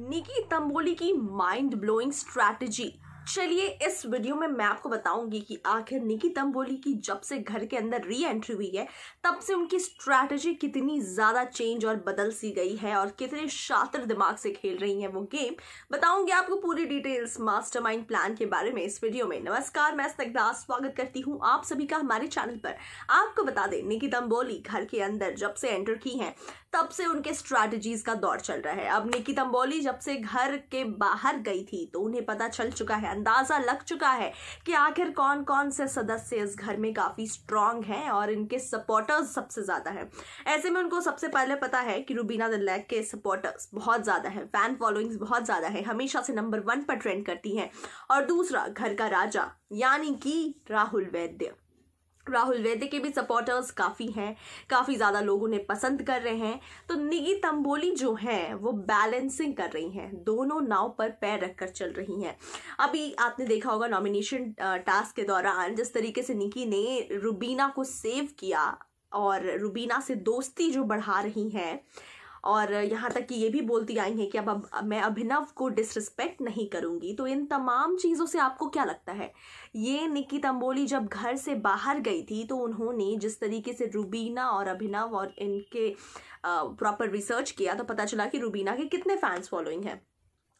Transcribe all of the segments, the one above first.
निकी तंबोली की mind blowing strategy चलिए इस वीडियो में मैं आपको बताऊंगी कि आखिर निकी तंबोली की जब से घर के अंदर री एंट्री हुई है तब से उनकी स्ट्रैटेजी कितनी ज़्यादा चेंज और बदल सी गई है और कितने शातर दिमाग से खेल रही हैं वो गेम बताऊंगी आपको पूरी डिटेल्स मास्टरमाइंड प्लान के बारे में इस वीडियो में नमस्कार मैं स्नग्धा स्वागत करती हूँ आप सभी का हमारे चैनल पर आपको बता दें निकी तंबोली घर के अंदर जब से एंटर की है तब से उनके स्ट्रैटेजीज का दौर चल रहा है अब निकी तंबोली जब से घर के बाहर गई थी तो उन्हें पता चल चुका है अंदाज़ा लग चुका है कि आखिर कौन कौन से सदस्य इस घर में काफ़ी स्ट्रांग हैं और इनके सपोर्टर्स सबसे ज़्यादा हैं ऐसे में उनको सबसे पहले पता है कि रूबीना दिल्लैक के सपोर्टर्स बहुत ज़्यादा है फैन फॉलोइंग्स बहुत ज़्यादा है हमेशा से नंबर वन पर ट्रेंड करती हैं और दूसरा घर का राजा यानी कि राहुल वैद्य राहुल वैद्य के भी सपोर्टर्स काफ़ी हैं काफ़ी ज़्यादा लोग उन्हें पसंद कर रहे हैं तो निगी तंबोली जो हैं वो बैलेंसिंग कर रही हैं दोनों नाव पर पैर रखकर चल रही हैं अभी आपने देखा होगा नॉमिनेशन टास्क के दौरान जिस तरीके से निकी ने रुबीना को सेव किया और रुबीना से दोस्ती जो बढ़ा रही हैं और यहाँ तक कि ये भी बोलती आई हैं कि अब, अब मैं अभिनव को डिसरिस्पेक्ट नहीं करूँगी तो इन तमाम चीज़ों से आपको क्या लगता है ये निकी तंबोली जब घर से बाहर गई थी तो उन्होंने जिस तरीके से रूबीना और अभिनव और इनके प्रॉपर रिसर्च किया तो पता चला कि रूबीना के कितने फैंस फॉलोइंग हैं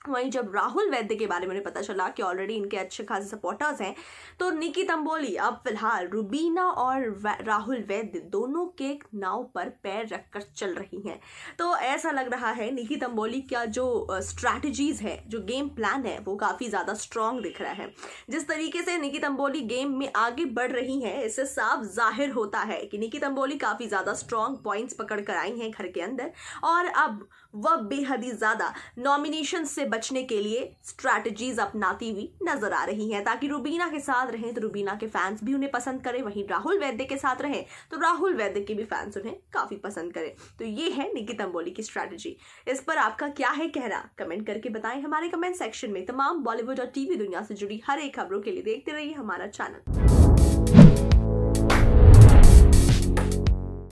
वहीं जब राहुल वैद्य के बारे में पता चला कि ऑलरेडी इनके अच्छे खासे सपोर्टर्स हैं तो निकी तंबोली अब फिलहाल रुबीना और राहुल वैद्य दोनों के नाव पर पैर रखकर चल रही हैं तो ऐसा लग रहा है निकी तंबोली का जो स्ट्रैटेजीज है जो गेम प्लान है वो काफ़ी ज़्यादा स्ट्रांग दिख रहा है जिस तरीके से निकी तंबोली गेम में आगे बढ़ रही हैं इससे साफ जाहिर होता है कि निकी तंबोली काफ़ी ज़्यादा स्ट्रांग पॉइंट्स पकड़ कर आई हैं घर के अंदर और अब वह बेहद ही ज़्यादा नॉमिनेशन से बचने के लिए स्ट्रैटेजीज अपनाती हुई नजर आ रही हैं ताकि रूबीना के साथ रहें तो रूबीना के फैंस भी उन्हें पसंद करें वहीं राहुल वैद्य के साथ रहें तो राहुल वैद्य के भी फैंस उन्हें काफी पसंद करें तो ये है निकित अम्बोली की स्ट्रैटेजी इस पर आपका क्या है कहना कमेंट करके बताएं हमारे कमेंट सेक्शन में तमाम बॉलीवुड और टीवी दुनिया से जुड़ी हर एक खबरों के लिए देखते रहिए हमारा चैनल